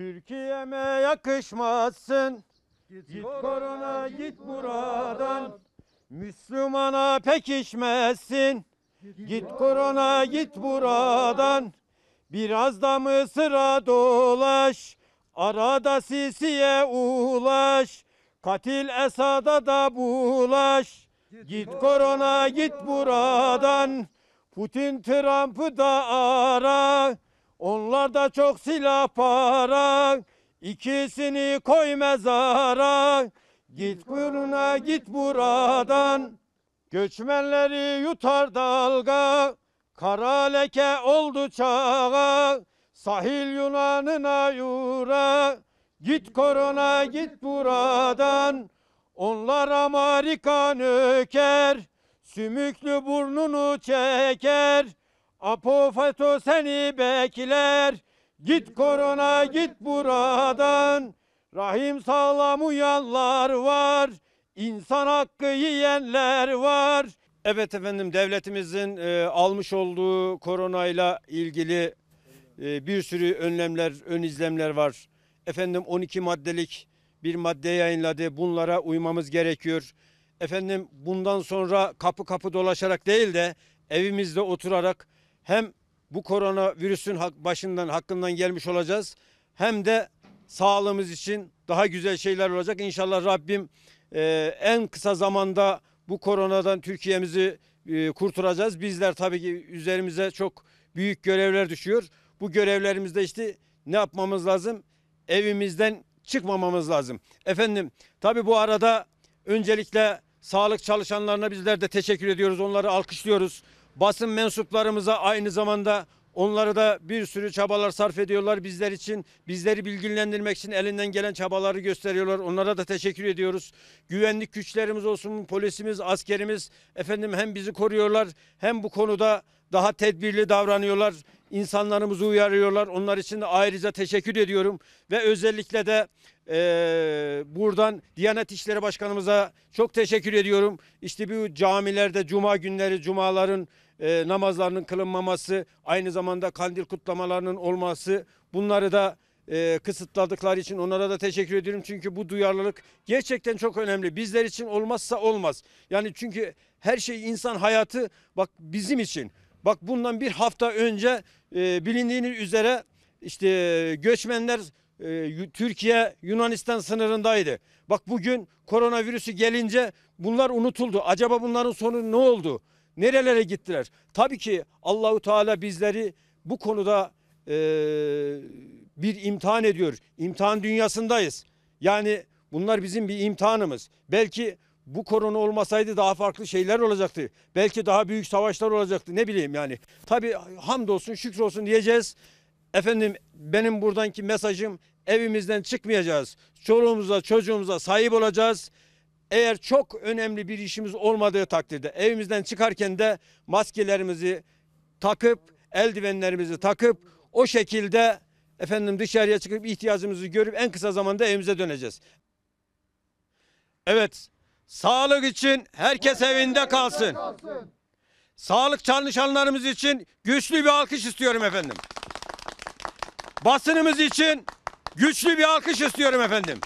Türkiye'me yakışmazsın. Git, git korona git buradan. Müslümana pekişmezsin. Git, git korona git buradan. Biraz da Mısır'a dolaş. Arada Sisi'ye ulaş. Katil Esad'a da bulaş. Git, git korona git buradan. Putin Trump'ı da ara. Onlar da çok silah para, ikisini koy mezara. Git buyuruna git buradan, göçmenleri yutar dalga. Kara leke oldu çağa, sahil Yunan'ına yura. Git korona git buradan, onlar Amerika nöker, Sümüklü burnunu çeker. Apofato seni bekler. Git korona git buradan. Rahim sağlam uyanlar var. İnsan hakkı yiyenler var. Evet efendim devletimizin e, almış olduğu koronayla ilgili e, bir sürü önlemler, ön izlemler var. Efendim 12 maddelik bir madde yayınladı. Bunlara uymamız gerekiyor. Efendim bundan sonra kapı kapı dolaşarak değil de evimizde oturarak hem bu koronavirüsün başından hakkından gelmiş olacağız hem de sağlığımız için daha güzel şeyler olacak. İnşallah Rabbim e, en kısa zamanda bu koronadan Türkiye'mizi e, kurtaracağız. Bizler tabii ki üzerimize çok büyük görevler düşüyor. Bu görevlerimizde işte ne yapmamız lazım? Evimizden çıkmamamız lazım. Efendim tabii bu arada öncelikle sağlık çalışanlarına bizler de teşekkür ediyoruz. Onları alkışlıyoruz. Basın mensuplarımıza aynı zamanda onları da bir sürü çabalar sarf ediyorlar bizler için. Bizleri bilgilendirmek için elinden gelen çabaları gösteriyorlar. Onlara da teşekkür ediyoruz. Güvenlik güçlerimiz olsun, polisimiz, askerimiz efendim hem bizi koruyorlar hem bu konuda daha tedbirli davranıyorlar. İnsanlarımızı uyarıyorlar. Onlar için de ayrıca teşekkür ediyorum. Ve özellikle de e, buradan Diyanet İşleri Başkanımıza çok teşekkür ediyorum. İşte bu camilerde cuma günleri, cumaların e, namazlarının kılınmaması, aynı zamanda kandil kutlamalarının olması bunları da e, kısıtladıkları için onlara da teşekkür ediyorum. Çünkü bu duyarlılık gerçekten çok önemli. Bizler için olmazsa olmaz. Yani çünkü her şey insan hayatı bak bizim için. Bak bundan bir hafta önce e, bilindiğiniz üzere işte göçmenler e, Türkiye Yunanistan sınırındaydı. Bak bugün koronavirüsü gelince bunlar unutuldu. Acaba bunların sonu ne oldu? Nerelere gittiler? Tabii ki Allahu Teala bizleri bu konuda e, bir imtihan ediyor. İmtihan dünyasındayız. Yani bunlar bizim bir imtihanımız. Belki bu korona olmasaydı daha farklı şeyler olacaktı. Belki daha büyük savaşlar olacaktı ne bileyim yani. Tabi hamdolsun şükrolsun diyeceğiz. Efendim benim buradanki mesajım evimizden çıkmayacağız. Çoluğumuza çocuğumuza sahip olacağız. Eğer çok önemli bir işimiz olmadığı takdirde evimizden çıkarken de maskelerimizi takıp eldivenlerimizi takıp o şekilde efendim dışarıya çıkıp ihtiyacımızı görüp en kısa zamanda evimize döneceğiz. Evet Sağlık için herkes evinde kalsın. Sağlık çalışanlarımız için güçlü bir alkış istiyorum efendim. Basınımız için güçlü bir alkış istiyorum efendim.